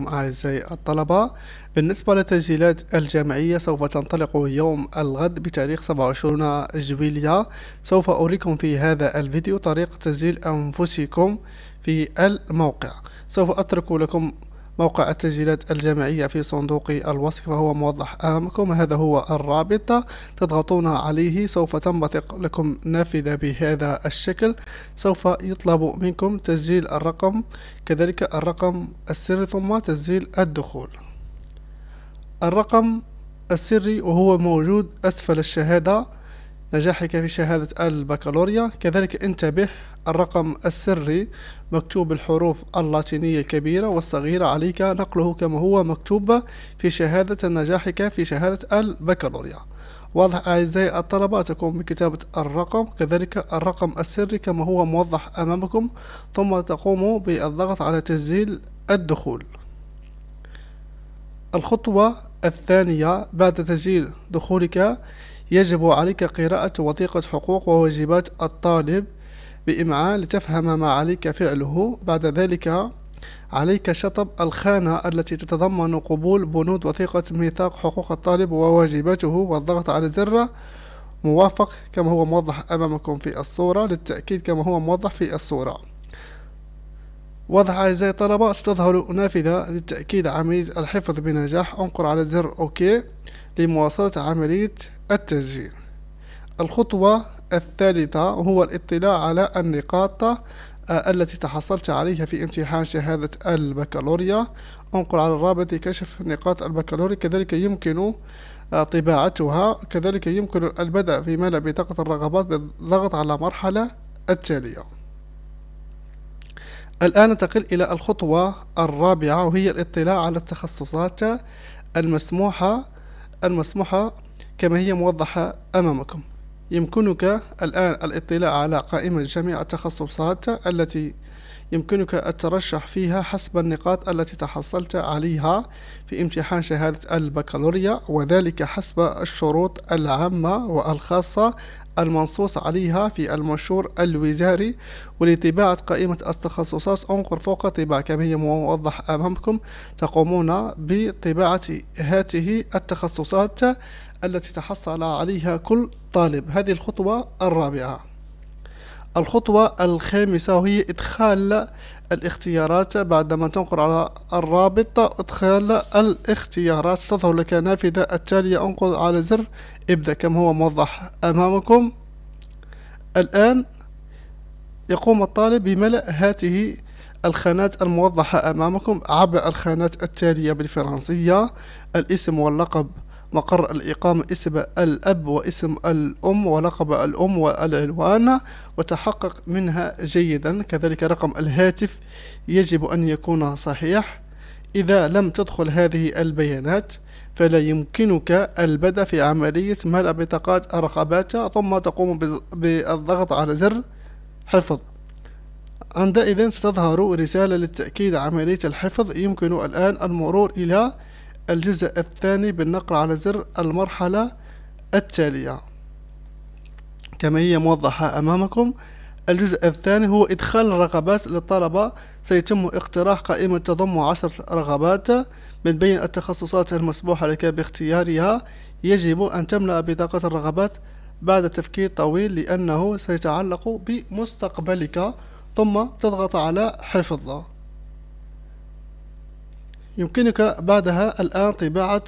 لكم أعزائي الطلبة بالنسبة للتسجيلات الجامعية سوف تنطلق يوم الغد بتاريخ 27 جويلية سوف أريكم في هذا الفيديو طريقة تسجيل أنفسكم في الموقع سوف أترك لكم موقع التسجيلات الجامعية في صندوق الوصف فهو موضح أمامكم هذا هو الرابط تضغطون عليه سوف تنبثق لكم نافذة بهذا الشكل سوف يطلب منكم تسجيل الرقم كذلك الرقم السري ثم تسجيل الدخول الرقم السري وهو موجود أسفل الشهادة نجاحك في شهادة البكالوريا كذلك انتبه الرقم السري مكتوب الحروف اللاتينية الكبيرة والصغيرة عليك نقله كما هو مكتوب في شهادة نجاحك في شهادة البكالوريا واضح أعزائي الطلبة تقوم بكتابة الرقم كذلك الرقم السري كما هو موضح أمامكم ثم تقوم بالضغط على تسجيل الدخول الخطوة الثانية بعد تسجيل دخولك يجب عليك قراءة وثيقة حقوق وواجبات الطالب بإمعان لتفهم ما عليك فعله بعد ذلك عليك شطب الخانة التي تتضمن قبول بنود وثيقة ميثاق حقوق الطالب وواجباته والضغط على زر موافق كما هو موضح أمامكم في الصورة للتأكيد كما هو موضح في الصورة وضع أعزائي الطلبة ستظهر نافذة للتأكيد عملية الحفظ بنجاح انقر على زر أوكي لمواصلة عملية التسجيل الخطوة الثالثة هو الاطلاع على النقاط آه، التي تحصلت عليها في امتحان شهادة البكالوريا انقر على الرابط كشف نقاط البكالوريا كذلك يمكن آه، طباعتها كذلك يمكن البدء في ملء بطاقة الرغبات بالضغط على المرحلة التالية الآن ننتقل إلى الخطوة الرابعة وهي الاطلاع على التخصصات المسموحة المسموحة كما هي موضحة أمامكم يمكنك الآن الاطلاع على قائمة جميع التخصصات التي يمكنك الترشح فيها حسب النقاط التي تحصلت عليها في امتحان شهادة البكالوريا وذلك حسب الشروط العامة والخاصة المنصوص عليها في المنشور الوزاري ولطباعة قائمة التخصصات انقر فوق طباعة كما هي موضح أمامكم تقومون بطباعة هاته التخصصات التي تحصل عليها كل طالب هذه الخطوة الرابعة الخطوة الخامسة وهي إدخال الاختيارات بعدما تنقر على الرابط إدخال الاختيارات تظهر لك النافذة التالية أنقر على زر ابدأ كما هو موضح أمامكم الآن يقوم الطالب بملء هاته الخانات الموضحة أمامكم عبر الخانات التالية بالفرنسية الاسم واللقب مقر الإقامة اسم الأب واسم الأم ولقب الأم والعنوان وتحقق منها جيدا كذلك رقم الهاتف يجب أن يكون صحيح إذا لم تدخل هذه البيانات فلا يمكنك البدء في عملية ملء بطاقات الرقابات ثم تقوم بالضغط على زر حفظ عندئذ ستظهر رسالة للتأكيد عملية الحفظ يمكن الآن المرور إلى الجزء الثاني بالنقر على زر المرحلة التالية كما هي موضحة أمامكم الجزء الثاني هو إدخال الرغبات للطلبة سيتم اقتراح قائمة تضم عشر رغبات من بين التخصصات المسموح لك باختيارها يجب أن تملأ بطاقة الرغبات بعد تفكير طويل لأنه سيتعلق بمستقبلك ثم تضغط على حفظ يمكنك بعدها الآن طباعة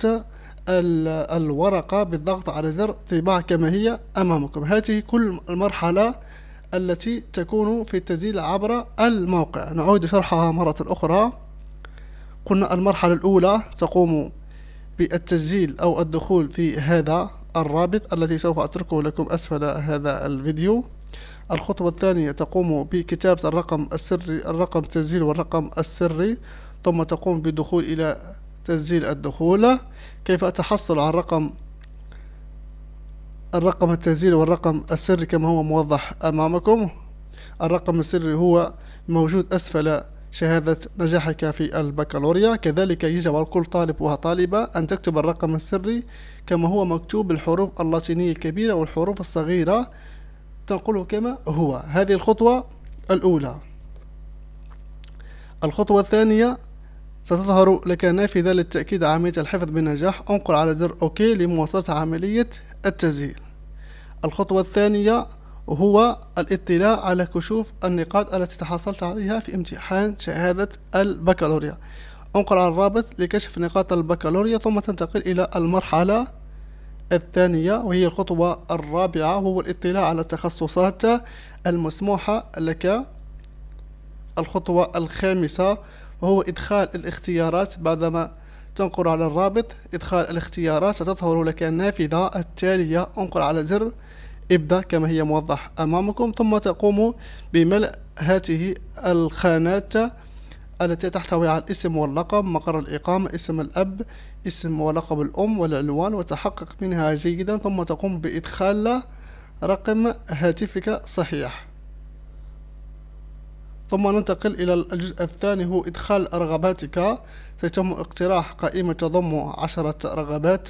الورقة بالضغط على زر طباعة كما هي أمامكم هذه كل المرحلة التي تكون في التسجيل عبر الموقع نعود شرحها مرة أخرى قلنا المرحلة الأولى تقوم بالتسجيل أو الدخول في هذا الرابط الذي سوف أتركه لكم أسفل هذا الفيديو الخطوة الثانية تقوم بكتابة الرقم السري الرقم التسجيل والرقم السري ثم تقوم بالدخول إلى تسجيل الدخول كيف أتحصل على الرقم الرقم التسجيل والرقم السري كما هو موضح أمامكم الرقم السري هو موجود أسفل شهادة نجاحك في البكالوريا كذلك يجب على كل طالب وطالبة أن تكتب الرقم السري كما هو مكتوب بالحروف اللاتينية الكبيرة والحروف الصغيرة تنقله كما هو هذه الخطوة الأولى الخطوة الثانية ستظهر لك نافذة للتأكيد عملية الحفظ بنجاح انقر على زر OK لمواصلة عملية التسجيل الخطوة الثانية هو الاطلاع على كشوف النقاط التي تحصلت عليها في امتحان شهادة البكالوريا انقر على الرابط لكشف نقاط البكالوريا ثم تنتقل إلى المرحلة الثانية وهي الخطوة الرابعة هو الاطلاع على التخصصات المسموحة لك الخطوة الخامسة وهو إدخال الاختيارات بعدما تنقر على الرابط إدخال الاختيارات ستظهر لك النافذة التالية انقر على زر ابدأ كما هي موضح أمامكم ثم تقوم بملء هذه الخانات التي تحتوي على الاسم واللقب مقر الإقامة اسم الأب اسم ولقب الأم والعنوان وتحقق منها جيدا ثم تقوم بإدخال رقم هاتفك صحيح ثم ننتقل إلى الجزء الثاني هو إدخال رغباتك سيتم اقتراح قائمة تضم عشرة رغبات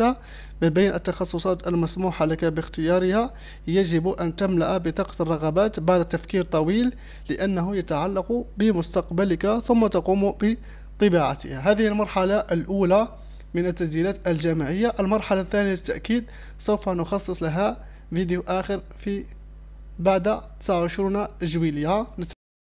بين التخصصات المسموحة لك باختيارها يجب أن تملأ بطاقة الرغبات بعد تفكير طويل لأنه يتعلق بمستقبلك ثم تقوم بطباعتها هذه المرحلة الأولى من التسجيلات الجامعية المرحلة الثانية للتأكيد سوف نخصص لها فيديو آخر في بعد 29 جويلية